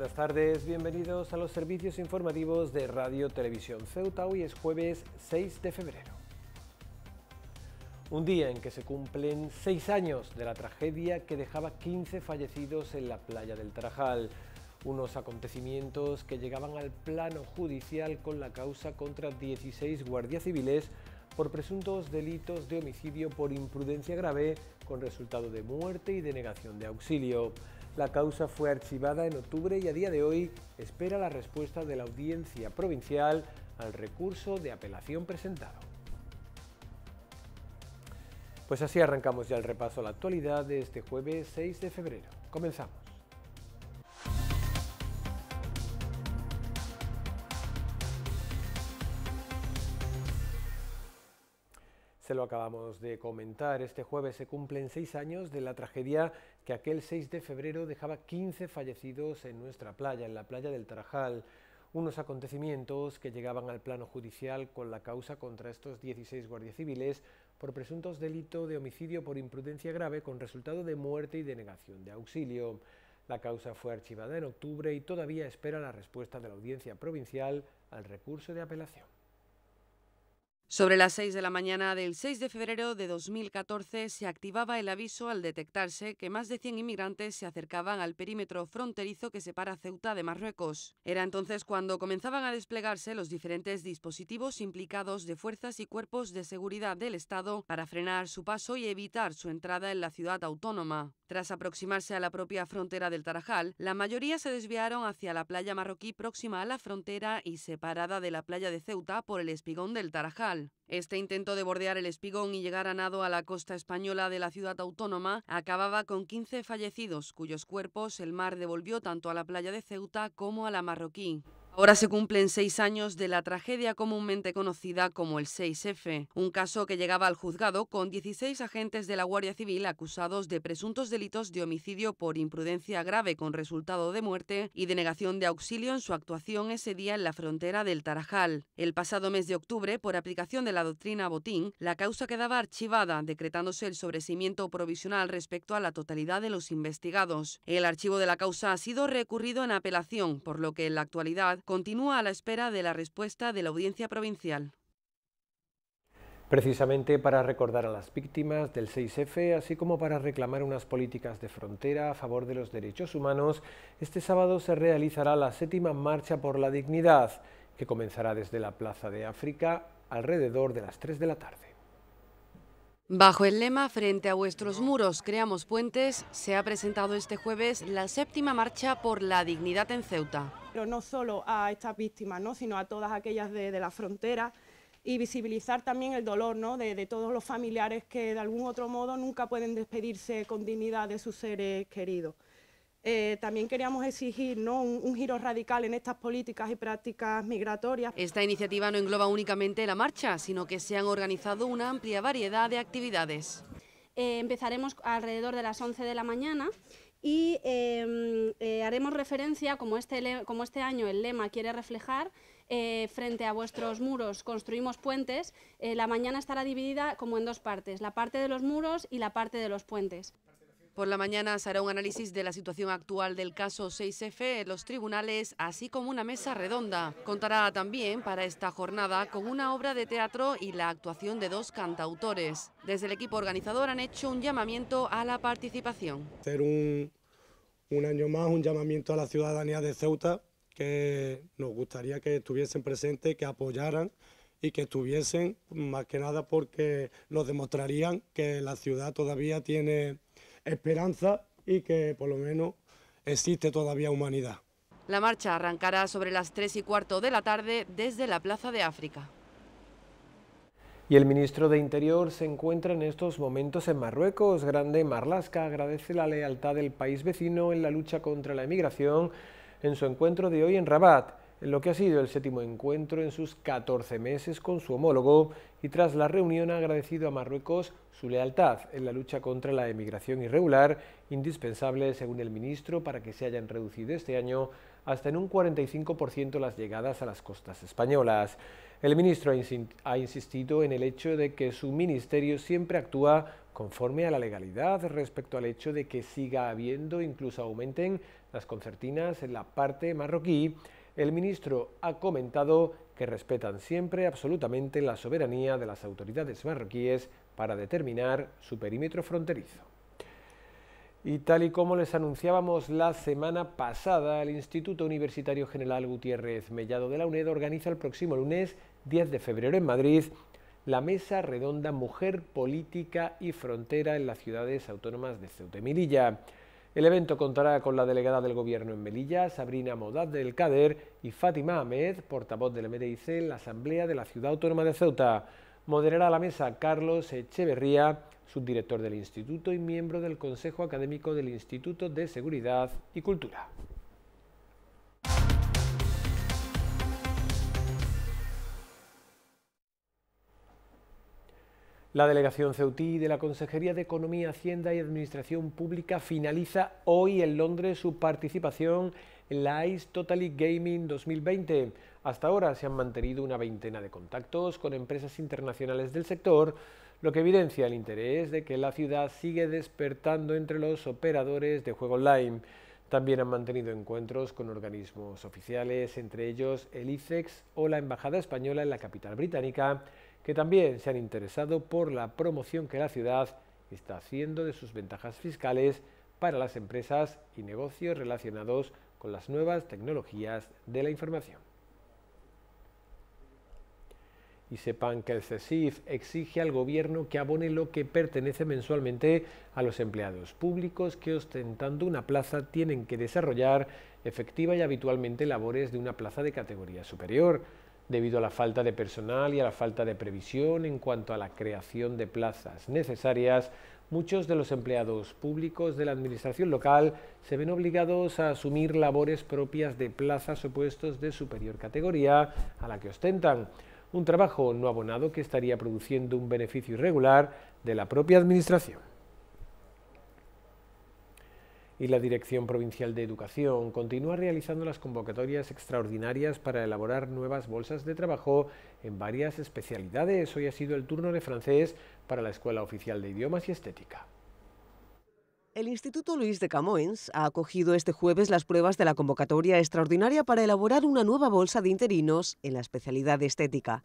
buenas tardes. Bienvenidos a los servicios informativos de Radio Televisión Ceuta. Hoy es jueves 6 de febrero. Un día en que se cumplen seis años de la tragedia que dejaba 15 fallecidos en la playa del Tarajal. Unos acontecimientos que llegaban al plano judicial con la causa contra 16 guardias civiles por presuntos delitos de homicidio por imprudencia grave con resultado de muerte y denegación de auxilio. La causa fue archivada en octubre y a día de hoy espera la respuesta de la audiencia provincial al recurso de apelación presentado. Pues así arrancamos ya el repaso a la actualidad de este jueves 6 de febrero. Comenzamos. Se este lo acabamos de comentar, este jueves se cumplen seis años de la tragedia que aquel 6 de febrero dejaba 15 fallecidos en nuestra playa, en la playa del Tarajal. Unos acontecimientos que llegaban al plano judicial con la causa contra estos 16 guardias civiles por presuntos delitos de homicidio por imprudencia grave con resultado de muerte y denegación de auxilio. La causa fue archivada en octubre y todavía espera la respuesta de la audiencia provincial al recurso de apelación. Sobre las 6 de la mañana del 6 de febrero de 2014 se activaba el aviso al detectarse que más de 100 inmigrantes se acercaban al perímetro fronterizo que separa Ceuta de Marruecos. Era entonces cuando comenzaban a desplegarse los diferentes dispositivos implicados de fuerzas y cuerpos de seguridad del Estado para frenar su paso y evitar su entrada en la ciudad autónoma. Tras aproximarse a la propia frontera del Tarajal, la mayoría se desviaron hacia la playa marroquí próxima a la frontera y separada de la playa de Ceuta por el espigón del Tarajal. Este intento de bordear el espigón y llegar a nado a la costa española de la ciudad autónoma acababa con 15 fallecidos, cuyos cuerpos el mar devolvió tanto a la playa de Ceuta como a la marroquí. Ahora se cumplen seis años de la tragedia comúnmente conocida como el 6F, un caso que llegaba al juzgado con 16 agentes de la Guardia Civil acusados de presuntos delitos de homicidio por imprudencia grave con resultado de muerte y denegación de auxilio en su actuación ese día en la frontera del Tarajal. El pasado mes de octubre, por aplicación de la doctrina Botín, la causa quedaba archivada, decretándose el sobrecimiento provisional respecto a la totalidad de los investigados. El archivo de la causa ha sido recurrido en apelación, por lo que en la actualidad continúa a la espera de la respuesta de la Audiencia Provincial. Precisamente para recordar a las víctimas del 6F, así como para reclamar unas políticas de frontera a favor de los derechos humanos, este sábado se realizará la séptima Marcha por la Dignidad, que comenzará desde la Plaza de África alrededor de las 3 de la tarde. Bajo el lema Frente a vuestros muros, creamos puentes, se ha presentado este jueves la séptima marcha por la dignidad en Ceuta. Pero no solo a estas víctimas, ¿no? sino a todas aquellas de, la frontera y visibilizar también el dolor ¿no? de, todos los familiares que de algún otro modo nunca pueden despedirse con dignidad de sus seres queridos. Eh, también queríamos exigir un, giro radical en estas políticas y prácticas migratorias. Esta iniciativa no engloba únicamente la marcha, sino que se han organizado una amplia variedad de actividades. Eh, empezaremos alrededor de las 11 de la mañana y eh, haremos referencia, este como este, año el lema quiere reflejar, frente a vuestros muros construimos puentes, la mañana estará dividida como en dos partes, la parte de los muros y la parte de los puentes. Por la mañana se hará un análisis de la situación actual del caso 6F en los tribunales, así como una mesa redonda. Contará también para esta jornada con una obra de teatro y la actuación de dos cantautores. Desde el equipo organizador han hecho un llamamiento a la participación. Hacer un, un año más un llamamiento a la ciudadanía de Ceuta, que nos gustaría que estuviesen presentes, que apoyaran y que estuviesen, más que nada porque nos demostrarían que la ciudad todavía tiene esperanza y que por lo menos existe todavía humanidad. La marcha arrancará sobre las 3 y cuarto de la tarde desde la Plaza de África. Y el ministro de Interior se encuentra en estos momentos en Marruecos. Grande Marlasca agradece la lealtad del país vecino en la lucha contra la emigración en su encuentro de hoy en Rabat en lo que ha sido el séptimo encuentro en sus 14 meses con su homólogo y tras la reunión ha agradecido a Marruecos su lealtad en la lucha contra la emigración irregular, indispensable, según el ministro, para que se hayan reducido este año hasta en un 45% las llegadas a las costas españolas. El ministro ha insistido en el hecho de que su ministerio siempre actúa conforme a la legalidad respecto al hecho de que siga habiendo, incluso aumenten, las concertinas en la parte marroquí el ministro ha comentado que respetan siempre absolutamente la soberanía de las autoridades marroquíes para determinar su perímetro fronterizo. Y tal y como les anunciábamos la semana pasada, el Instituto Universitario General Gutiérrez Mellado de la UNED organiza el próximo lunes 10 de febrero en Madrid la mesa redonda Mujer, Política y Frontera en las ciudades autónomas de Ceuta y Melilla. El evento contará con la delegada del Gobierno en Melilla, Sabrina Modad del CADER y Fátima Ahmed, portavoz del MDIC en la Asamblea de la Ciudad Autónoma de Ceuta. Moderará la mesa Carlos Echeverría, subdirector del Instituto y miembro del Consejo Académico del Instituto de Seguridad y Cultura. La delegación Ceutí de la Consejería de Economía, Hacienda y Administración Pública finaliza hoy en Londres su participación en la ICE Totally Gaming 2020. Hasta ahora se han mantenido una veintena de contactos con empresas internacionales del sector, lo que evidencia el interés de que la ciudad sigue despertando entre los operadores de juego online. También han mantenido encuentros con organismos oficiales, entre ellos el ICEX o la Embajada Española en la capital británica, que también se han interesado por la promoción que la ciudad está haciendo de sus ventajas fiscales para las empresas y negocios relacionados con las nuevas tecnologías de la información. Y sepan que el CESIF exige al gobierno que abone lo que pertenece mensualmente a los empleados públicos que ostentando una plaza tienen que desarrollar efectiva y habitualmente labores de una plaza de categoría superior debido a la falta de personal y a la falta de previsión en cuanto a la creación de plazas necesarias, muchos de los empleados públicos de la administración local se ven obligados a asumir labores propias de plazas o puestos de superior categoría a la que ostentan. Un trabajo no abonado que estaría produciendo un beneficio irregular de la propia administración y la Dirección Provincial de Educación continúa realizando las convocatorias extraordinarias para elaborar nuevas bolsas de trabajo en varias especialidades. Hoy ha sido el turno de francés para la Escuela Oficial de Idiomas y Estética. El Instituto Luis de Camoens ha acogido este jueves las pruebas de la convocatoria extraordinaria para elaborar una nueva bolsa de interinos en la especialidad de estética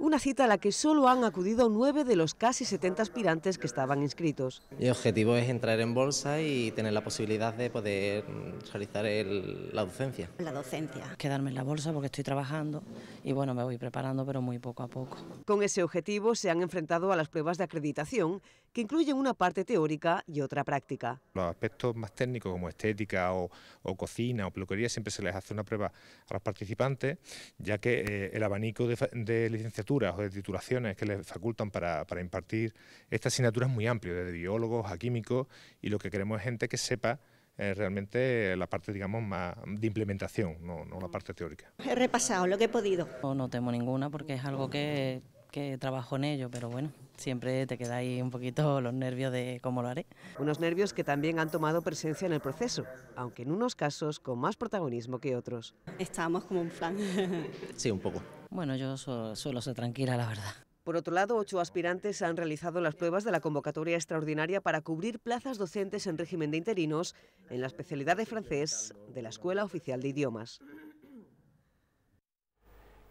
una cita a la que solo han acudido nueve de los casi 70 aspirantes que estaban inscritos. El objetivo es entrar en bolsa y tener la posibilidad de poder mm, realizar la docencia. La docencia. Quedarme en la bolsa porque estoy trabajando y bueno, me voy preparando pero muy poco a poco. Con ese objetivo se han enfrentado a las pruebas de acreditación que incluyen una parte teórica y otra práctica. Los aspectos más técnicos como estética o, cocina o peluquería siempre se les hace una prueba a los participantes ya que eh, el abanico de, de licenciatura o de titulaciones que les facultan para, para impartir esta asignatura es muy amplio, desde biólogos a químicos, y lo que queremos es gente que sepa eh, realmente la parte, digamos, más de implementación, no, no, la parte teórica. He repasado lo que he podido. No, no temo ninguna porque es algo que, que trabajo en ello, pero bueno, siempre te quedáis un poquito los nervios de cómo lo haré. Unos nervios que también han tomado presencia en el proceso, aunque en unos casos con más protagonismo que otros. Estábamos como un flan". sí, un poco. Bueno, yo solo suelo tranquila, la verdad. Por otro lado, ocho aspirantes han realizado las pruebas de la convocatoria extraordinaria para cubrir plazas docentes en régimen de interinos en la especialidad de francés de la Escuela Oficial de Idiomas.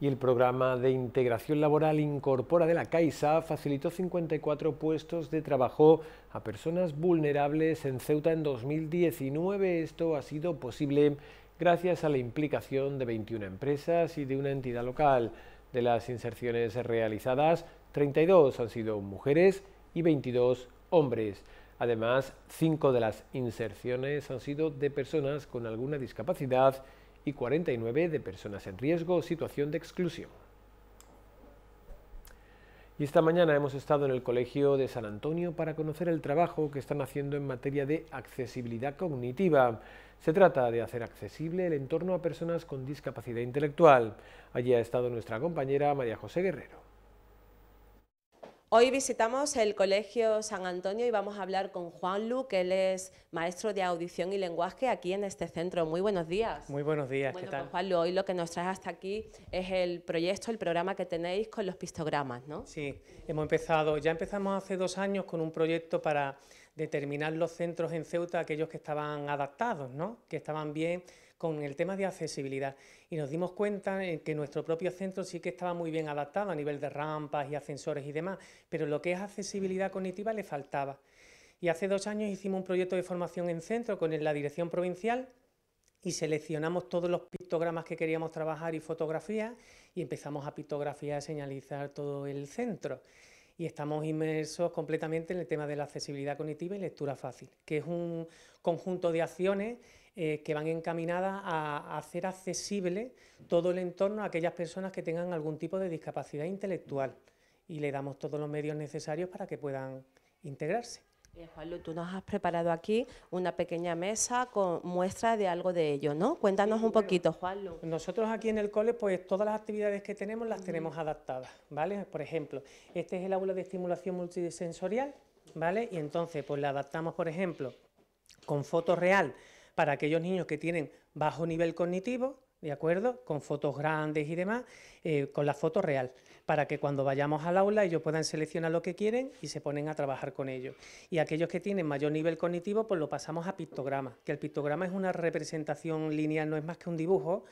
Y el programa de integración laboral Incorpora de la Caixa facilitó 54 puestos de trabajo a personas vulnerables en Ceuta en 2019. Esto ha sido posible gracias a la implicación de 21 empresas y de una entidad local. De las inserciones realizadas, 32 han sido mujeres y 22 hombres. Además, 5 de las inserciones han sido de personas con alguna discapacidad y 49 de personas en riesgo o situación de exclusión. Y esta mañana hemos estado en el Colegio de San Antonio para conocer el trabajo que están haciendo en materia de accesibilidad cognitiva. Se trata de hacer accesible el entorno a personas con discapacidad intelectual. Allí ha estado nuestra compañera María José Guerrero. Hoy visitamos el Colegio San Antonio y vamos a hablar con Juan Lu, que él es maestro de audición y lenguaje aquí en este centro. Muy buenos días. Muy buenos días, ¿qué tal? Pues, Juan Lu, hoy lo que nos trae hasta aquí es el proyecto, el programa que tenéis con los pistogramas, ¿no? Sí, hemos empezado, ya empezamos hace dos años con un proyecto para determinar los centros en Ceuta, aquellos que estaban adaptados, ¿no? Que estaban bien con el tema de accesibilidad y nos dimos cuenta que nuestro propio centro sí que estaba muy bien adaptado a nivel de rampas y ascensores y demás, pero lo que es accesibilidad cognitiva le faltaba. Y hace dos años hicimos un proyecto de formación en centro con la dirección provincial y seleccionamos todos los pictogramas que queríamos trabajar y fotografías y empezamos a pictografiar, y señalizar todo el centro y estamos inmersos completamente en el tema de la accesibilidad cognitiva y lectura fácil, que es un conjunto de acciones eh, que van encaminadas a, hacer accesible todo el entorno a aquellas personas que tengan algún tipo de discapacidad intelectual y le damos todos los medios necesarios para que puedan integrarse. Juan eh, Juanlu, tú nos has preparado aquí una pequeña mesa con muestras de algo de ello, ¿no? Cuéntanos un poquito, Juanlu. Nosotros aquí en el cole, pues todas las actividades que tenemos las tenemos adaptadas, ¿vale? Por ejemplo, este es el aula de estimulación multisensorial, ¿vale? Y entonces, pues la adaptamos, por ejemplo, con foto real para aquellos niños que tienen bajo nivel cognitivo, ¿de acuerdo? Con fotos grandes y demás, eh, con la foto real, para que cuando vayamos al aula ellos puedan seleccionar lo que quieren y se ponen a trabajar con ello. Y aquellos que tienen mayor nivel cognitivo, pues lo pasamos a pictograma, que el pictograma es una representación lineal, no es más que un dibujo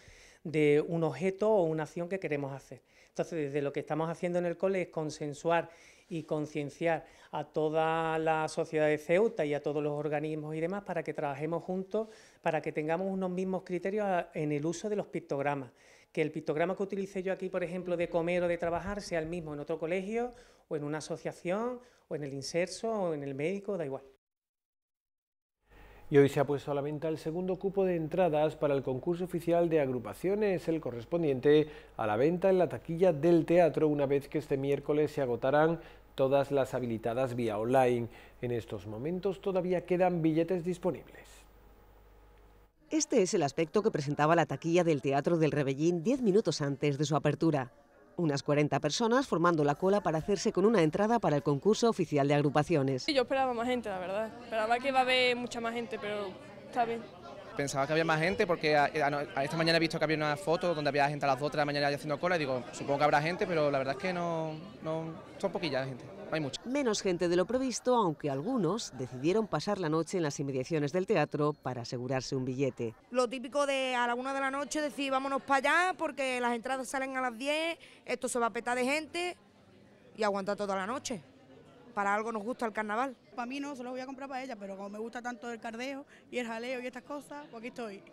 de un objeto o una acción que queremos hacer. Entonces, desde lo que estamos haciendo en el cole es consensuar y concienciar a toda la sociedad de Ceuta y a todos los organismos y demás para que trabajemos juntos, para que tengamos unos mismos criterios en el uso de los pictogramas. Que el pictograma que utilice yo aquí, por ejemplo, de comer o de trabajar, sea el mismo en otro colegio o en una asociación o en el inserso o en el médico, da igual. Y hoy se ha puesto a la venta el segundo cupo de entradas para el concurso oficial de agrupaciones, el correspondiente a la venta en la taquilla del teatro, una vez que este miércoles se agotarán todas las habilitadas vía online. En estos momentos todavía quedan billetes disponibles. Este es el aspecto que presentaba la taquilla del Teatro del Rebellín 10 minutos antes de su apertura unas 40 personas formando la cola para hacerse con una entrada para el concurso oficial de agrupaciones. Sí, yo esperaba más gente, la verdad. Esperaba que iba a haber mucha más gente, pero está bien. Pensaba que había más gente porque esta mañana he visto que había una foto donde había gente a las 2 de la mañana haciendo cola y digo, supongo que habrá gente, pero la verdad es que no, no son poquillas de gente hay Menos gente de lo previsto, aunque algunos decidieron pasar la noche en las inmediaciones del teatro para asegurarse un billete. Lo típico de a la una de la noche decir vámonos para allá porque las entradas salen a las 10, esto se va a petar de gente y aguanta toda la noche. Para algo nos gusta el carnaval. Para mí no, se lo voy a comprar para ella, pero como me gusta tanto el cardeo y el jaleo y estas cosas, pues aquí estoy.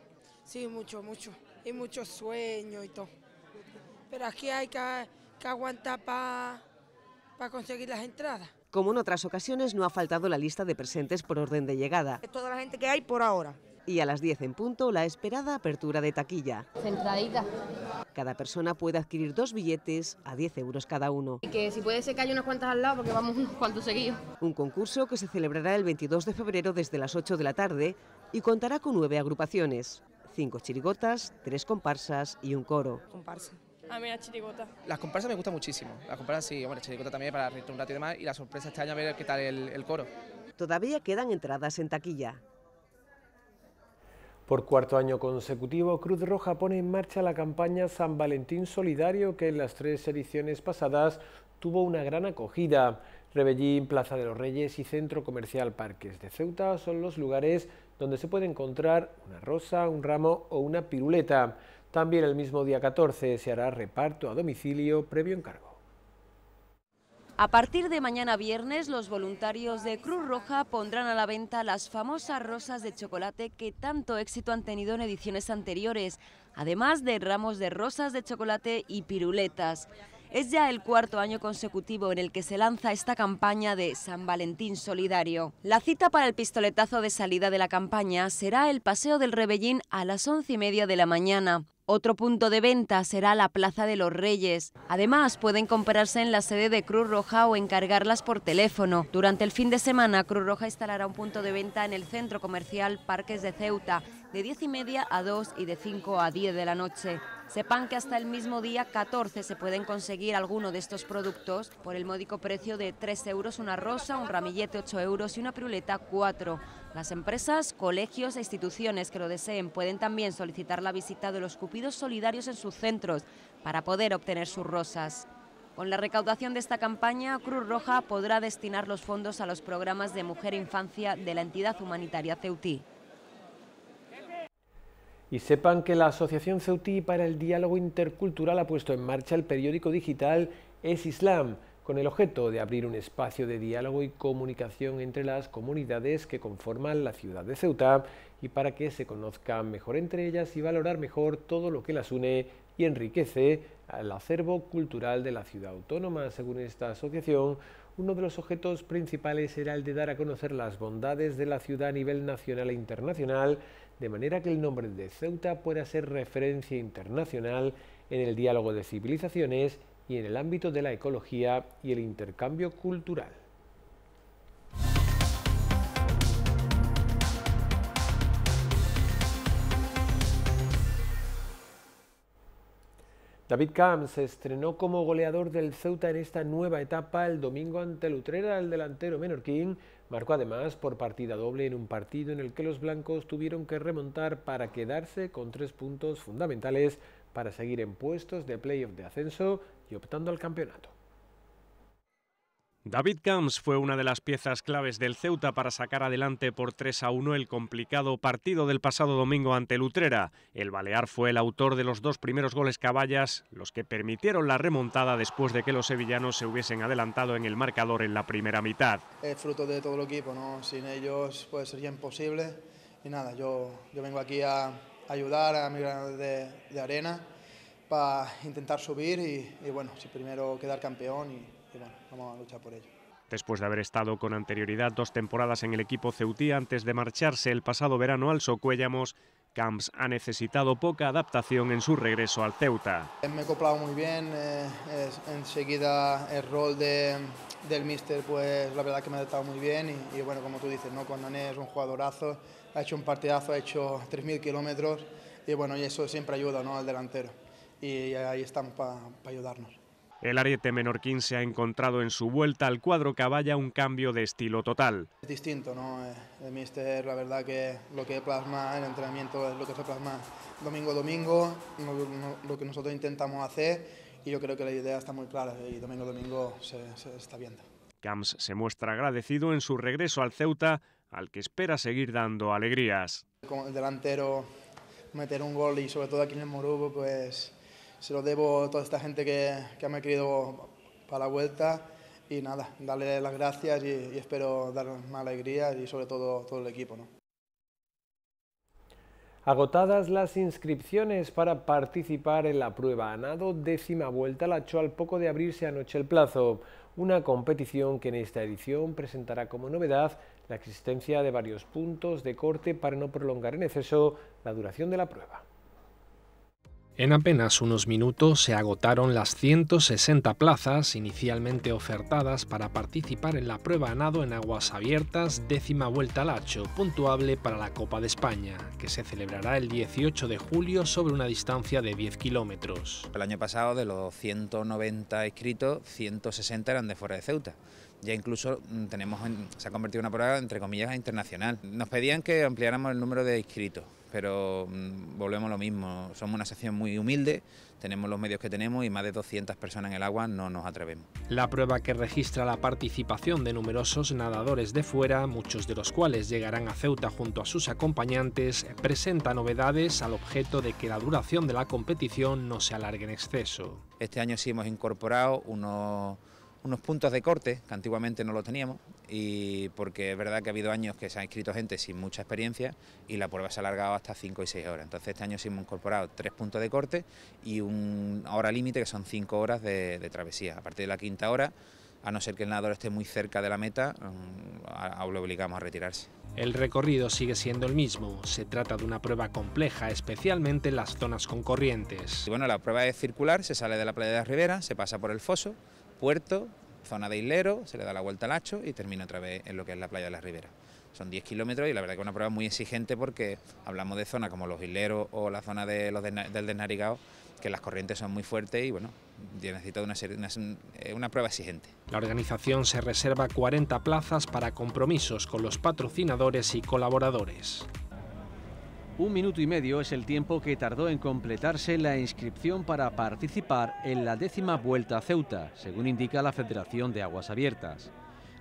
Sí, mucho, mucho. Y mucho sueño y todo. Pero aquí hay que, que aguantar para para conseguir las entradas. Como en otras ocasiones, no ha faltado la lista de presentes por orden de llegada. Es toda la gente que hay por ahora. Y a las 10 en punto, la esperada apertura de taquilla. Centradita. Cada persona puede adquirir dos billetes a 10 euros cada uno. que si puede ser que haya unas cuantas al lado porque vamos unos cuantos seguidos. Un concurso que se celebrará el 22 de febrero desde las 8 de la tarde y contará con nueve agrupaciones, cinco chirigotas, tres comparsas y un coro. Comparsa. A mí la chirigota. Las comparsas me gustan muchísimo. Las comparsas sí, bueno, la chirigota también para reírte un rato y demás. Y la sorpresa este año a ver qué tal el, el coro. Todavía quedan entradas en taquilla. Por cuarto año consecutivo, Cruz Roja pone en marcha la campaña San Valentín Solidario que en las tres ediciones pasadas tuvo una gran acogida. Rebellín, Plaza de los Reyes y Centro Comercial Parques de Ceuta son los lugares donde se puede encontrar una rosa, un ramo o una piruleta. También el mismo día 14 se hará reparto a domicilio previo encargo. A partir de mañana viernes, los voluntarios de Cruz Roja pondrán a la venta las famosas rosas de chocolate que tanto éxito han tenido en ediciones anteriores, además de ramos de rosas de chocolate y piruletas. Es ya el cuarto año consecutivo en el que se lanza esta campaña de San Valentín Solidario. La cita para el pistoletazo de salida de la campaña será el Paseo del Rebellín a las once y media de la mañana. Otro punto de venta será la Plaza de los Reyes. Además, pueden comprarse en la sede de Cruz Roja o encargarlas por teléfono. Durante el fin de semana, Cruz Roja instalará un punto de venta en el centro comercial Parques de Ceuta, de 10 y media a 2 y de 5 a 10 de la noche. Sepan que hasta el mismo día 14 se pueden conseguir alguno de estos productos por el módico precio de 3 euros una rosa, un ramillete 8 euros y una piruleta 4. Las empresas, colegios e instituciones que lo deseen pueden también solicitar la visita de los cupidos solidarios en sus centros para poder obtener sus rosas. Con la recaudación de esta campaña, Cruz Roja podrá destinar los fondos a los programas de mujer e infancia de la entidad humanitaria Ceutí. Y sepan que la Asociación Ceutí para el Diálogo Intercultural ha puesto en marcha el periódico digital Es Islam, con el objeto de abrir un espacio de diálogo y comunicación entre las comunidades que conforman la ciudad de Ceuta y para que se conozcan mejor entre ellas y valorar mejor todo lo que las une y enriquece al acervo cultural de la ciudad autónoma. Según esta asociación, uno de los objetos principales era el de dar a conocer las bondades de la ciudad a nivel nacional e internacional de manera que el nombre de Ceuta pueda ser referencia internacional en el diálogo de civilizaciones y en el ámbito de la ecología y el intercambio cultural. David Camp se estrenó como goleador del Ceuta en esta nueva etapa el domingo ante Lutrera Utrera, el delantero menorquín Marcó además por partida doble en un partido en el que los blancos tuvieron que remontar para quedarse con tres puntos fundamentales para seguir en puestos de playoff de ascenso y optando al campeonato. David Camps fue una de las piezas claves del Ceuta para sacar adelante por 3 a 1 el complicado partido del pasado domingo ante Lutrera. El Balear fue el autor de los dos primeros goles caballas, los que permitieron la remontada después de que los sevillanos se hubiesen adelantado en el marcador en la primera mitad. Es fruto de todo el equipo, ¿no? sin ellos pues, sería imposible. Y nada, yo, yo vengo aquí a ayudar a mi gran de, arena para intentar subir y, y bueno, si primero quedar campeón y vamos a luchar por ello. Después de haber estado con anterioridad dos temporadas en el equipo ceutí antes de marcharse el pasado verano al Socuellamos... Camps ha necesitado poca adaptación en su regreso al Ceuta. Eh, me he coplado muy bien, eh, enseguida el rol de, del míster, pues la verdad que me ha adaptado muy bien y, bueno, como tú dices, ¿no? con es un jugadorazo, ha hecho un partidazo, ha hecho 3.000 kilómetros y bueno, y eso siempre ayuda ¿no? al delantero y ahí estamos para ayudarnos. El ariete menor 15 ha encontrado en su vuelta al cuadro caballa un cambio de estilo total. Es distinto, ¿no? El mister, la verdad que lo que plasma el entrenamiento es lo que se plasma domingo a domingo, lo que nosotros intentamos hacer y yo creo que la idea está muy clara y domingo a domingo se, está viendo. Camps se muestra agradecido en su regreso al Ceuta, al que espera seguir dando alegrías. Como el delantero meter un gol y sobre todo aquí en el Morubo, pues se lo debo a toda esta gente que, me ha querido para la vuelta y nada, darle las gracias y, espero dar más alegría y sobre todo todo el equipo. Agotadas las inscripciones para participar en la prueba a nado, décima vuelta la echó al poco de abrirse anoche el plazo, una competición que en esta edición presentará como novedad la existencia de varios puntos de corte para no prolongar en exceso la duración de la prueba. En apenas unos minutos se agotaron las 160 plazas inicialmente ofertadas para participar en la prueba a nado en aguas abiertas décima vuelta al hacho, puntuable para la Copa de España, que se celebrará el 18 de julio sobre una distancia de 10 kilómetros. El año pasado de los 190 inscritos, 160 eran de fuera de Ceuta. Ya incluso mm, tenemos, se ha convertido en una prueba entre comillas internacional. Nos pedían que ampliáramos el número de inscritos pero mm, volvemos lo mismo. Somos una sección muy humilde, tenemos los medios que tenemos y más de 200 personas en el agua no nos atrevemos. La prueba que registra la participación de numerosos nadadores de fuera, muchos de los cuales llegarán a Ceuta junto a sus acompañantes, presenta novedades al objeto de que la duración de la competición no se alargue en exceso. Este año sí hemos incorporado unos unos puntos de corte que antiguamente no lo teníamos, y porque es verdad que ha habido años que se ha inscrito gente sin mucha experiencia y la prueba se ha alargado hasta 5 y 6 horas. Entonces este año sí hemos incorporado ...tres puntos de corte y un hora límite que son 5 horas de, travesía. A partir de la quinta hora, a no ser que el nadador esté muy cerca de la meta, mm, ...aún lo obligamos a retirarse. El recorrido sigue siendo el mismo, se trata de una prueba compleja, especialmente en las zonas con corrientes. bueno, la prueba es circular, se sale de la playa de las Ribera, se pasa por el foso, puerto, zona de Islero, se le da la vuelta al Hacho y termina otra vez en lo que es la playa de la Ribera. Son 10 kilómetros y la verdad que es una prueba muy exigente porque hablamos de zonas como los hileros... o la zona de del Desnarigado, que las corrientes son muy fuertes y bueno, necesita una, una, eh, una prueba exigente. La organización se reserva 40 plazas para compromisos con los patrocinadores y colaboradores. Un minuto y medio es el tiempo que tardó en completarse la inscripción para participar en la décima vuelta a Ceuta, según indica la Federación de Aguas Abiertas.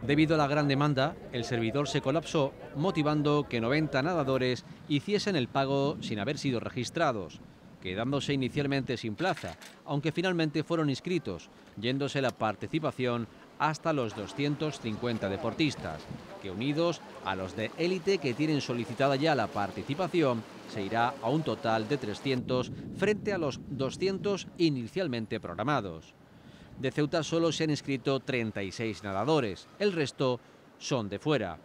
Debido a la gran demanda, el servidor se colapsó, motivando que 90 nadadores hiciesen el pago sin haber sido registrados, quedándose inicialmente sin plaza, aunque finalmente fueron inscritos, yéndose la participación hasta los 250 deportistas, que unidos a los de élite que tienen solicitada ya la participación, se irá a un total de 300 frente a los 200 inicialmente programados. De Ceuta solo se han inscrito 36 nadadores, el resto son de fuera.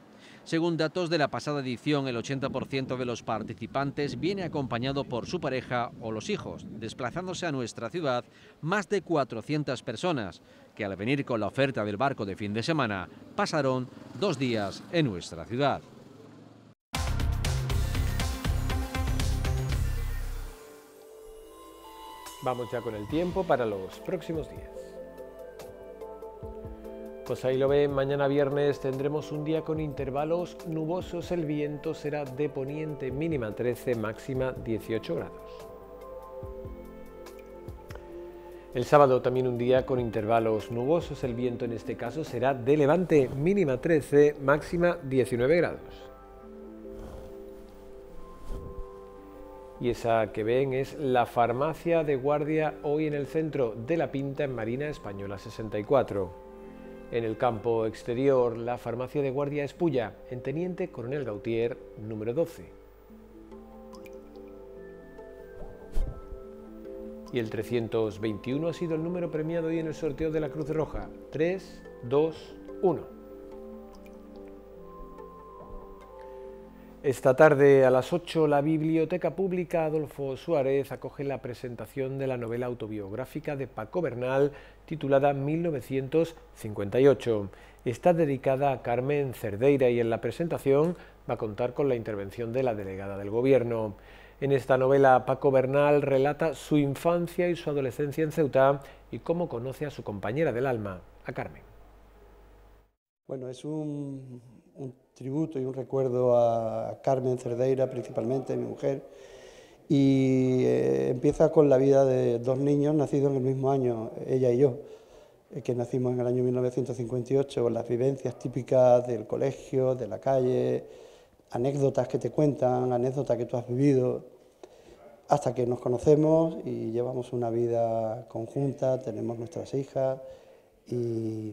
Según datos de la pasada edición, el 80% de los participantes viene acompañado por su pareja o los hijos, desplazándose a nuestra ciudad más de 400 personas, que al venir con la oferta del barco de fin de semana pasaron dos días en nuestra ciudad. Vamos ya con el tiempo para los próximos días. Pues ahí lo ven, mañana viernes tendremos un día con intervalos nubosos, el viento será de poniente mínima 13, máxima 18 grados. El sábado también un día con intervalos nubosos, el viento en este caso será de levante mínima 13, máxima 19 grados. y esa que ven es la farmacia de guardia hoy en el centro de la Pinta en Marina Española 64. En el campo exterior, la farmacia de guardia Espulla, en Teniente Coronel Gautier, número 12. Y el 321 ha sido el número premiado hoy en el sorteo de la Cruz Roja. 3, 2, 1. Esta tarde a las 8 la Biblioteca Pública Adolfo Suárez acoge la presentación de la novela autobiográfica de Paco Bernal titulada 1958. Está dedicada a Carmen Cerdeira y en la presentación va a contar con la intervención de la delegada del Gobierno. En esta novela Paco Bernal relata su infancia y su adolescencia en Ceuta y cómo conoce a su compañera del alma, a Carmen. Bueno, es un tributo y un recuerdo a Carmen Cerdeira, principalmente, mi mujer, y eh, empieza con la vida de dos niños nacidos en el mismo año, ella y yo, eh, que nacimos en el año 1958, con las vivencias típicas del colegio, de la calle, anécdotas que te cuentan, anécdotas que tú has vivido, hasta que nos conocemos y llevamos una vida conjunta, tenemos nuestras hijas y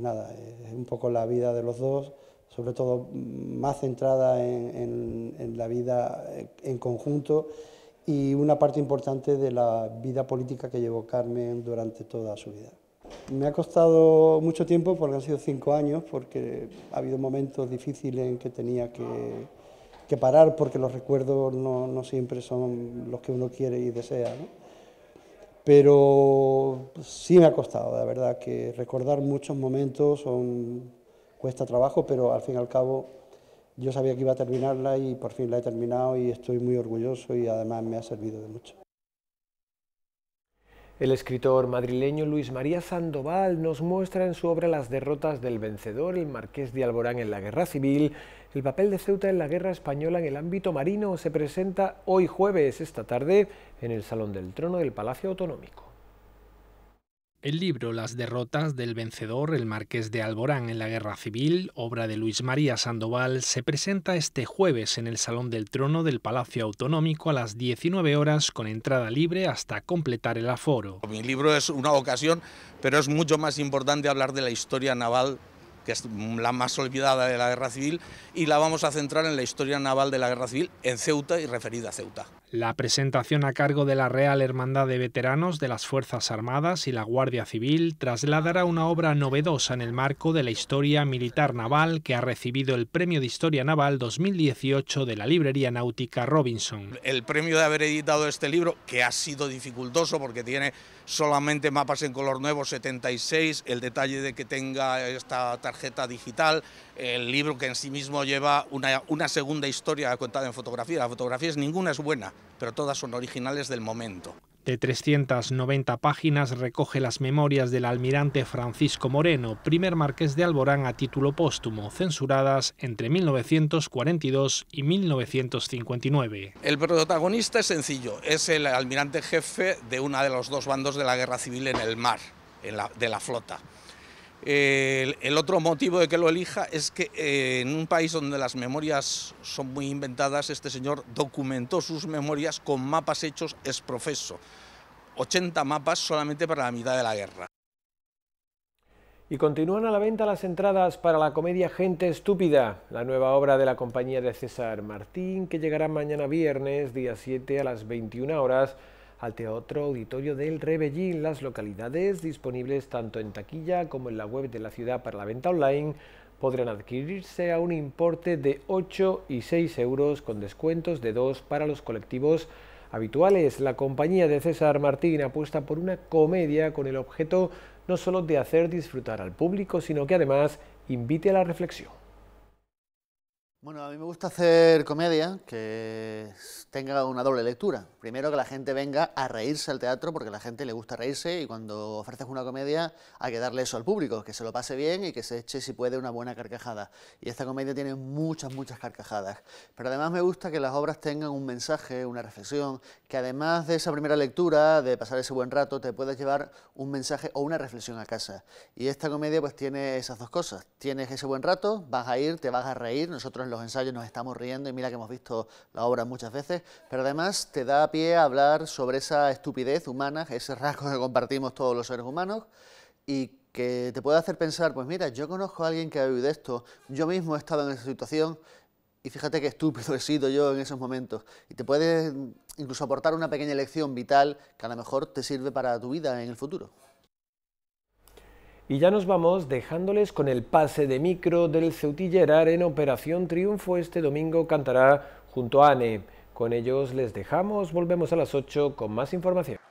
nada, es un poco la vida de los dos sobre todo mm, más centrada en, la vida eh, en conjunto y una parte importante de la vida política que llevó Carmen durante toda su vida. Me ha costado mucho tiempo, porque han sido cinco años, porque ha habido momentos difíciles en que tenía que, parar, porque los recuerdos no, siempre son los que uno quiere y desea. Pero sí me ha costado, la verdad, que recordar muchos momentos son Cuesta trabajo, pero al fin y al cabo yo sabía que iba a terminarla y por fin la he terminado y estoy muy orgulloso y además me ha servido de mucho. El escritor madrileño Luis María Sandoval nos muestra en su obra las derrotas del vencedor, el marqués de Alborán en la guerra civil, el papel de Ceuta en la guerra española en el ámbito marino. Se presenta hoy jueves, esta tarde, en el Salón del Trono del Palacio Autonómico. El libro Las derrotas del vencedor, el marqués de Alborán en la Guerra Civil, obra de Luis María Sandoval, se presenta este jueves en el Salón del Trono del Palacio Autonómico a las 19 horas con entrada libre hasta completar el aforo. Mi libro es una ocasión, pero es mucho más importante hablar de la historia naval que es la más olvidada de la Guerra Civil, y la vamos a centrar en la historia naval de la Guerra Civil en Ceuta y referida a Ceuta. La presentación a cargo de la Real Hermandad de Veteranos de las Fuerzas Armadas y la Guardia Civil trasladará una obra novedosa en el marco de la historia militar naval que ha recibido el Premio de Historia Naval 2018 de la Librería Náutica Robinson. El premio de haber editado este libro, que ha sido dificultoso porque tiene solamente mapas en color nuevo 76, el detalle de que tenga esta tarjeta digital, el libro que en sí mismo lleva una, segunda historia contada en fotografía. La fotografía es ninguna es buena pero todas son originales del momento. De 390 páginas recoge las memorias del almirante Francisco Moreno, primer marqués de Alborán a título póstumo, censuradas entre 1942 y 1959. El protagonista es sencillo, es el almirante jefe de una de los dos bandos de la guerra civil en el mar, de la flota el, otro motivo de que lo elija es que eh, en un país donde las memorias son muy inventadas, este señor documentó sus memorias con mapas hechos ex profeso. 80 mapas solamente para la mitad de la guerra. Y continúan a la venta las entradas para la comedia Gente Estúpida, la nueva obra de la compañía de César Martín, que llegará mañana viernes, día 7 a las 21 horas al Teatro Auditorio del Rebellín. Las localidades disponibles tanto en taquilla como en la web de la ciudad para la venta online podrán adquirirse a un importe de 8 y 6 euros con descuentos de 2 para los colectivos habituales. La compañía de César Martín apuesta por una comedia con el objeto no solo de hacer disfrutar al público, sino que además invite a la reflexión. Bueno, a mí me gusta hacer comedia que tenga una doble lectura. Primero, que la gente venga a reírse al teatro, porque a la gente le gusta reírse y cuando ofreces una comedia hay que darle eso al público, que se lo pase bien y que se eche, si puede, una buena carcajada. Y esta comedia tiene muchas, muchas carcajadas. Pero además me gusta que las obras tengan un mensaje, una reflexión, que además de esa primera lectura, de pasar ese buen rato, te puedas llevar un mensaje o una reflexión a casa. Y esta comedia pues tiene esas dos cosas. Tienes ese buen rato, vas a ir, te vas a reír, nosotros los ensayos nos estamos riendo y mira que hemos visto la obra muchas veces, pero además te da pie a hablar sobre esa estupidez humana, ese rasgo que compartimos todos los seres humanos y que te puede hacer pensar, pues mira, yo conozco a alguien que ha vivido esto, yo mismo he estado en esa situación y fíjate qué estúpido he sido yo en esos momentos. Y te puede mm, incluso aportar una pequeña lección vital que a lo mejor te sirve para tu vida en el futuro. Y ya nos vamos dejándoles con el pase de micro del Ceutillerar en Operación Triunfo. Este domingo cantará junto a ANE. Con ellos les dejamos, volvemos a las 8 con más información.